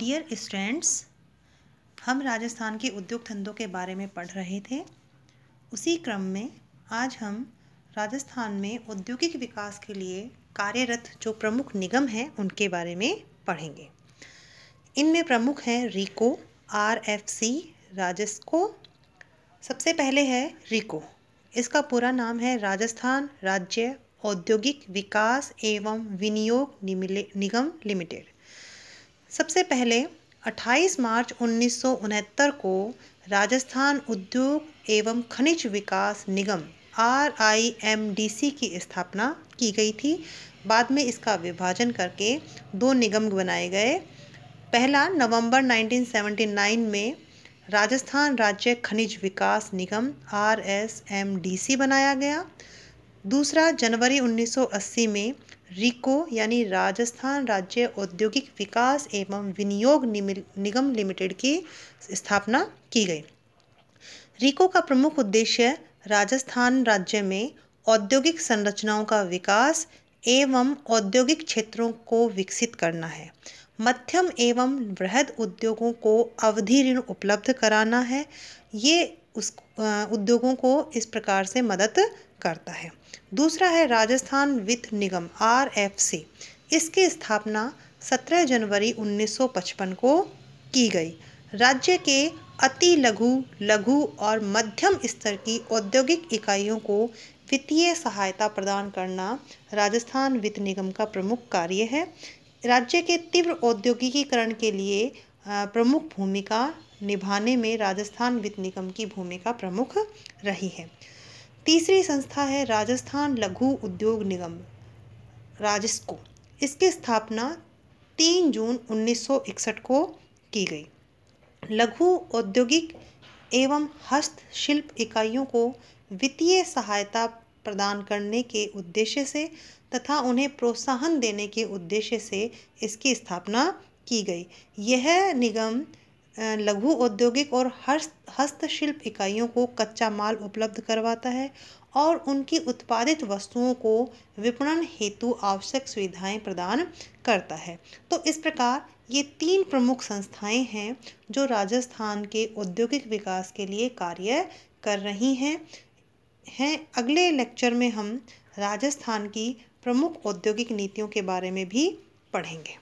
dear students हम राजस्थान के उद्योग धंधों के बारे में पढ़ रहे थे उसी क्रम में आज हम राजस्थान में औद्योगिक विकास के लिए कार्यरत जो प्रमुख निगम हैं उनके बारे में पढ़ेंगे इनमें प्रमुख हैं रिको आर एफ सी राजस्को सबसे पहले है रिको इसका पूरा नाम है राजस्थान राज्य औद्योगिक विकास एवं विनियोग निगम लिमिटेड सबसे पहले 28 मार्च उन्नीस को राजस्थान उद्योग एवं खनिज विकास निगम R I M D C की स्थापना की गई थी बाद में इसका विभाजन करके दो निगम बनाए गए पहला नवंबर 1979 में राजस्थान राज्य खनिज विकास निगम R S M D C बनाया गया दूसरा जनवरी 1980 में रिको यानी राजस्थान राज्य औद्योगिक विकास एवं विनियोग निगम लिमिटेड की स्थापना की गई रिको का प्रमुख उद्देश्य राजस्थान राज्य में औद्योगिक संरचनाओं का विकास एवं औद्योगिक क्षेत्रों को विकसित करना है मध्यम एवं वृहद उद्योगों को अवधि ऋण उपलब्ध कराना है ये उस उद्योगों को इस प्रकार से मदद करता है दूसरा है राजस्थान वित्त निगम आर एफ सी इसकी स्थापना 17 जनवरी 1955 को की गई राज्य के अति लघु लघु और मध्यम स्तर की औद्योगिक इकाइयों को वित्तीय सहायता प्रदान करना राजस्थान वित्त निगम का प्रमुख कार्य है राज्य के तीव्र औद्योगिकीकरण के लिए प्रमुख भूमिका निभाने में राजस्थान वित्त निगम की भूमिका प्रमुख रही है तीसरी संस्था है राजस्थान लघु उद्योग निगम राजस्को इसकी स्थापना 3 जून 1961 को की गई लघु औद्योगिक एवं हस्तशिल्प इकाइयों को वित्तीय सहायता प्रदान करने के उद्देश्य से तथा उन्हें प्रोत्साहन देने के उद्देश्य से इसकी स्थापना की गई यह निगम लघु औद्योगिक और हस्त हस्तशिल्प इकाइयों को कच्चा माल उपलब्ध करवाता है और उनकी उत्पादित वस्तुओं को विपणन हेतु आवश्यक सुविधाएं प्रदान करता है तो इस प्रकार ये तीन प्रमुख संस्थाएं हैं जो राजस्थान के औद्योगिक विकास के लिए कार्य कर रही हैं हैं अगले लेक्चर में हम राजस्थान की प्रमुख औद्योगिक नीतियों के बारे में भी पढ़ेंगे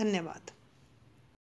धन्यवाद